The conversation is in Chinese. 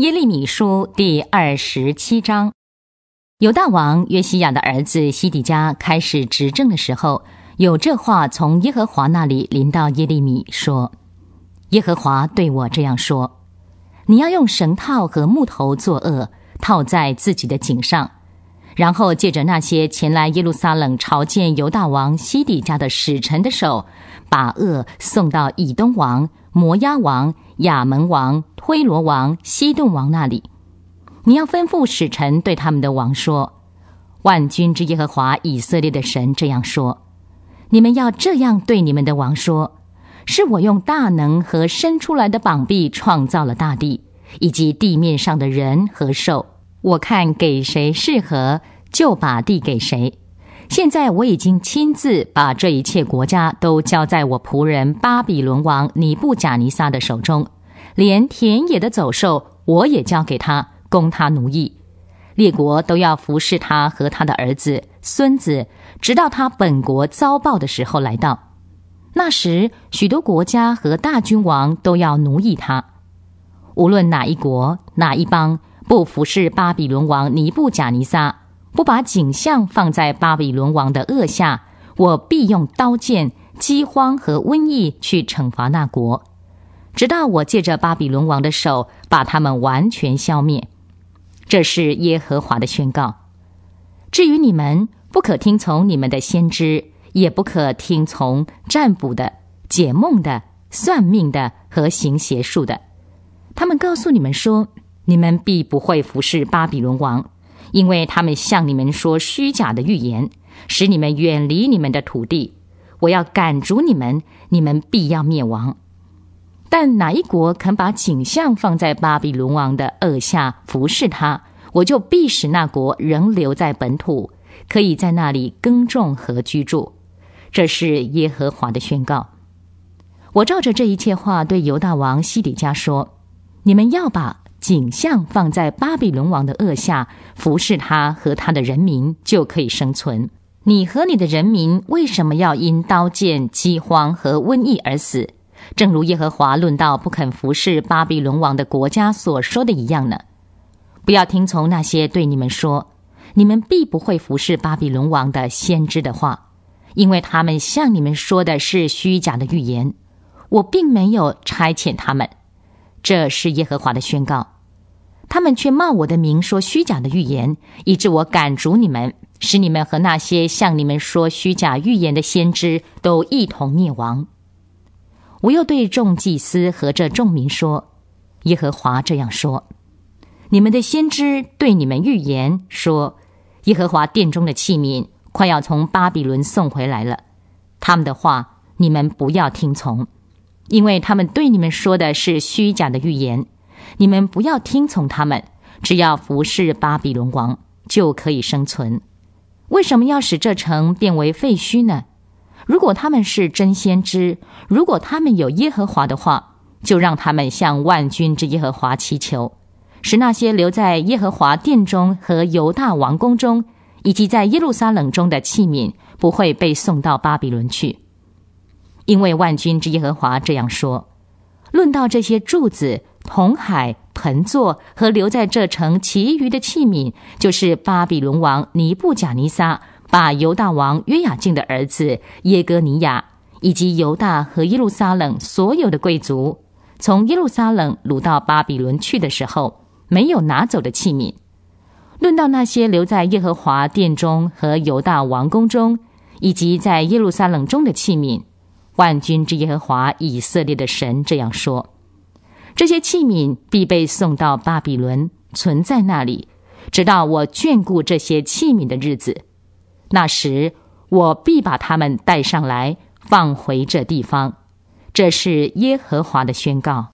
耶利米书第二十七章，犹大王约西亚的儿子西底家开始执政的时候，有这话从耶和华那里临到耶利米说：“耶和华对我这样说，你要用绳套和木头作轭套在自己的颈上。”然后借着那些前来耶路撒冷朝见犹大王西底家的使臣的手，把恶送到以东王摩押王亚门王推罗王西顿王那里。你要吩咐使臣对他们的王说：“万军之耶和华以色列的神这样说：你们要这样对你们的王说，是我用大能和伸出来的膀臂创造了大地，以及地面上的人和兽。”我看给谁适合，就把地给谁。现在我已经亲自把这一切国家都交在我仆人巴比伦王尼布贾尼撒的手中，连田野的走兽我也交给他，供他奴役。列国都要服侍他和他的儿子、孙子，直到他本国遭报的时候来到。那时，许多国家和大君王都要奴役他。无论哪一国、哪一邦，不服侍巴比伦王尼布贾尼撒，不把景象放在巴比伦王的恶下，我必用刀剑、饥荒和瘟疫去惩罚那国，直到我借着巴比伦王的手把他们完全消灭。这是耶和华的宣告。至于你们，不可听从你们的先知，也不可听从占卜的、解梦的、算命的和行邪术的。他们告诉你们说，你们必不会服侍巴比伦王，因为他们向你们说虚假的预言，使你们远离你们的土地。我要赶逐你们，你们必要灭亡。但哪一国肯把景象放在巴比伦王的恶下服侍他，我就必使那国仍留在本土，可以在那里耕种和居住。这是耶和华的宣告。我照着这一切话对犹大王西底家说。你们要把景象放在巴比伦王的恶下，服侍他和他的人民就可以生存。你和你的人民为什么要因刀剑、饥荒和瘟疫而死？正如耶和华论到不肯服侍巴比伦王的国家所说的一样呢？不要听从那些对你们说你们必不会服侍巴比伦王的先知的话，因为他们向你们说的是虚假的预言。我并没有差遣他们。这是耶和华的宣告，他们却冒我的名说虚假的预言，以致我赶逐你们，使你们和那些向你们说虚假预言的先知都一同灭亡。我又对众祭司和这众民说：“耶和华这样说：你们的先知对你们预言说，耶和华殿中的器皿快要从巴比伦送回来了，他们的话你们不要听从。”因为他们对你们说的是虚假的预言，你们不要听从他们，只要服侍巴比伦王就可以生存。为什么要使这城变为废墟呢？如果他们是真先知，如果他们有耶和华的话，就让他们向万军之耶和华祈求，使那些留在耶和华殿中和犹大王宫中，以及在耶路撒冷中的器皿不会被送到巴比伦去。因为万军之耶和华这样说：“论到这些柱子、铜海、盆座和留在这城其余的器皿，就是巴比伦王尼布贾尼撒把犹大王约雅敬的儿子耶哥尼亚，以及犹大和耶路撒冷所有的贵族从耶路撒冷掳到巴比伦去的时候没有拿走的器皿；论到那些留在耶和华殿中和犹大王宫中以及在耶路撒冷中的器皿。”万军之耶和华以色列的神这样说：“这些器皿必被送到巴比伦，存在那里，直到我眷顾这些器皿的日子。那时，我必把他们带上来，放回这地方。”这是耶和华的宣告。